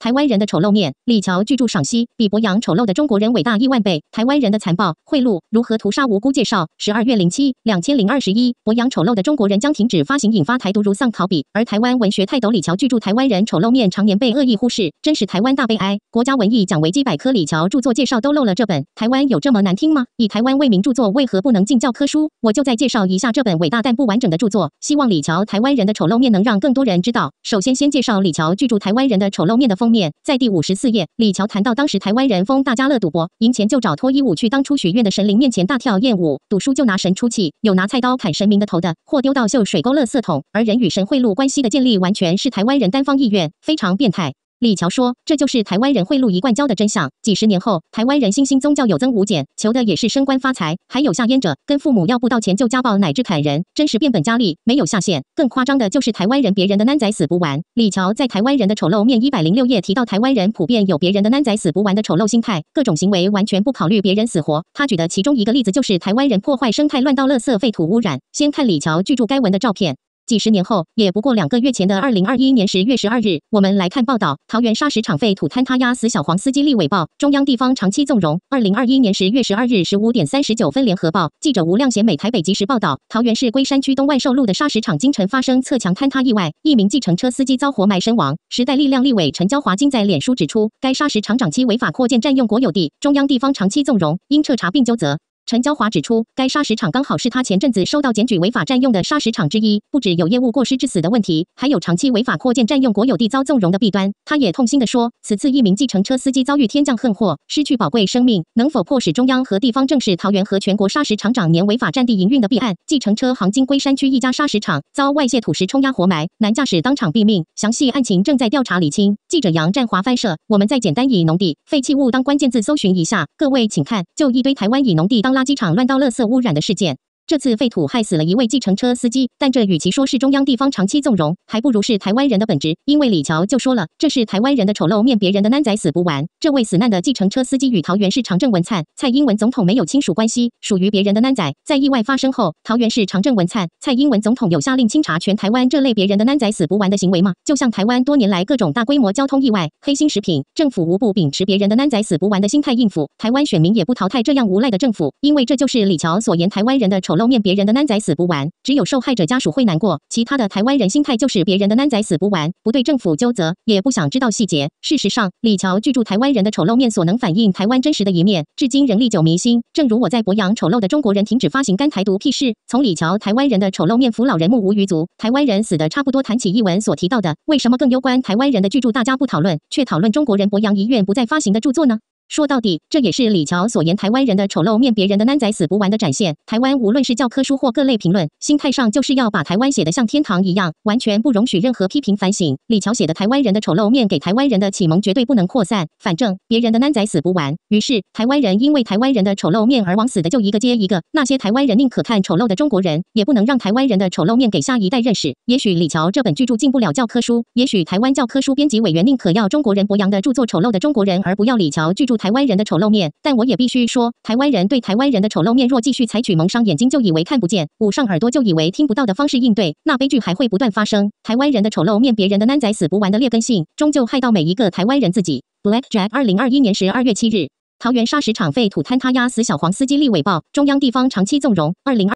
台湾人的丑陋面，李乔巨著赏析，比博洋丑陋的中国人伟大亿万倍。台湾人的残暴、贿赂如何屠杀无辜？介绍：十二月零七，两千零二十一，博洋丑陋的中国人将停止发行，引发台独如丧考比。而台湾文学泰斗李乔巨著《台湾人丑陋面》常年被恶意忽视，真是台湾大悲哀。国家文艺奖维基百科李乔著作介绍都漏了这本，台湾有这么难听吗？以台湾为名著作为何不能进教科书？我就再介绍一下这本伟大但不完整的著作，希望李乔台湾人的丑陋面》能让更多人知道。首先，先介绍李乔巨著《台湾人的丑陋面》的风。面，在第五十四页，李乔谈到当时台湾人疯大家乐赌博赢钱就找脱衣舞去当初许愿的神灵面前大跳艳舞，赌输就拿神出气，有拿菜刀砍神明的头的，或丢到秀水沟乐色桶，而人与神贿赂关系的建立完全是台湾人单方意愿，非常变态。李乔说：“这就是台湾人贿赂一贯教的真相。几十年后，台湾人新兴宗教有增无减，求的也是升官发财。还有下烟者跟父母要不到钱就家暴乃至砍人，真是变本加厉，没有下限。更夸张的，就是台湾人别人的囡仔死不完。”李乔在《台湾人的丑陋面》一百零六页提到，台湾人普遍有别人的囡仔死不完的丑陋心态，各种行为完全不考虑别人死活。他举的其中一个例子就是台湾人破坏生态、乱倒垃圾、废土污染。先看李乔巨著该文的照片。几十年后，也不过两个月前的二零二一年十月十二日，我们来看报道：桃园砂石场废土坍塌压死小黄司机，立委报中央地方长期纵容。二零二一年十月十二日十五点三十九分，联合报记者吴亮贤，美台北及时报道：桃园市龟山区东万寿路的砂石场今晨发生侧墙坍塌意外，一名计程车司机遭活埋身亡。时代力量立委陈椒华今在脸书指出，该砂石厂长期违法扩建占用国有地，中央地方长期纵容，应彻查并纠责。陈娇华指出，该砂石厂刚好是他前阵子收到检举违法占用的砂石厂之一，不止有业务过失致死的问题，还有长期违法扩建占用国有地遭纵容的弊端。他也痛心地说：“此次一名计程车司机遭遇天降横祸，失去宝贵生命，能否迫使中央和地方正视桃园和全国砂石厂长年违法占地营运的弊案？”计程车行金龟山区一家砂石厂遭外泄土石冲压活埋，男驾驶当场毙命。详细案情正在调查理清。记者杨占华翻摄。我们再简单以农地废弃物当关键字搜寻一下，各位请看，就一堆台湾以农地当。垃圾场乱倒垃圾污染的事件。这次废土害死了一位计程车司机，但这与其说是中央地方长期纵容，还不如是台湾人的本质。因为李乔就说了，这是台湾人的丑陋面，别人的难仔死不完。这位死难的计程车司机与桃园市长郑文灿、蔡英文总统没有亲属关系，属于别人的难仔。在意外发生后，桃园市长郑文灿、蔡英文总统有下令清查全台湾这类别人的难仔死不完的行为吗？就像台湾多年来各种大规模交通意外、黑心食品，政府无不秉持别人的难仔死不完的心态应付。台湾选民也不淘汰这样无赖的政府，因为这就是李乔所言台湾人的丑。露面别人的男仔死不完，只有受害者家属会难过，其他的台湾人心态就是别人的男仔死不完，不对政府纠责，也不想知道细节。事实上，李乔巨著《台湾人的丑陋面》所能反映台湾真实的一面，至今仍历久弥新。正如我在博洋丑陋的中国人停止发行干台独屁事，从李乔台湾人的丑陋面扶老人目无余足，台湾人死的差不多谈起一文所提到的，为什么更攸关台湾人的巨著大家不讨论，却讨论中国人博洋遗愿不再发行的著作呢？说到底，这也是李乔所言台湾人的丑陋面、别人的难仔死不完的展现。台湾无论是教科书或各类评论，心态上就是要把台湾写得像天堂一样，完全不容许任何批评反省。李乔写的台湾人的丑陋面给台湾人的启蒙绝对不能扩散，反正别人的难仔死不完。于是台湾人因为台湾人的丑陋面而往死的就一个接一个。那些台湾人宁可看丑陋的中国人，也不能让台湾人的丑陋面给下一代认识。也许李乔这本巨著进不了教科书，也许台湾教科书编辑委员宁可要中国人博洋的著作《丑陋的中国人》，而不要李乔巨著。台湾人的丑陋面，但我也必须说，台湾人对台湾人的丑陋面，若继续采取蒙上眼睛就以为看不见，捂上耳朵就以为听不到的方式应对，那悲剧还会不断发生。台湾人的丑陋面，别人的难仔死不完的劣根性，终究害到每一个台湾人自己。Black Jack 二零二一年十二月七日，桃园砂石场废土坍塌压死小黄司机立委报，中央地方长期纵容。二零二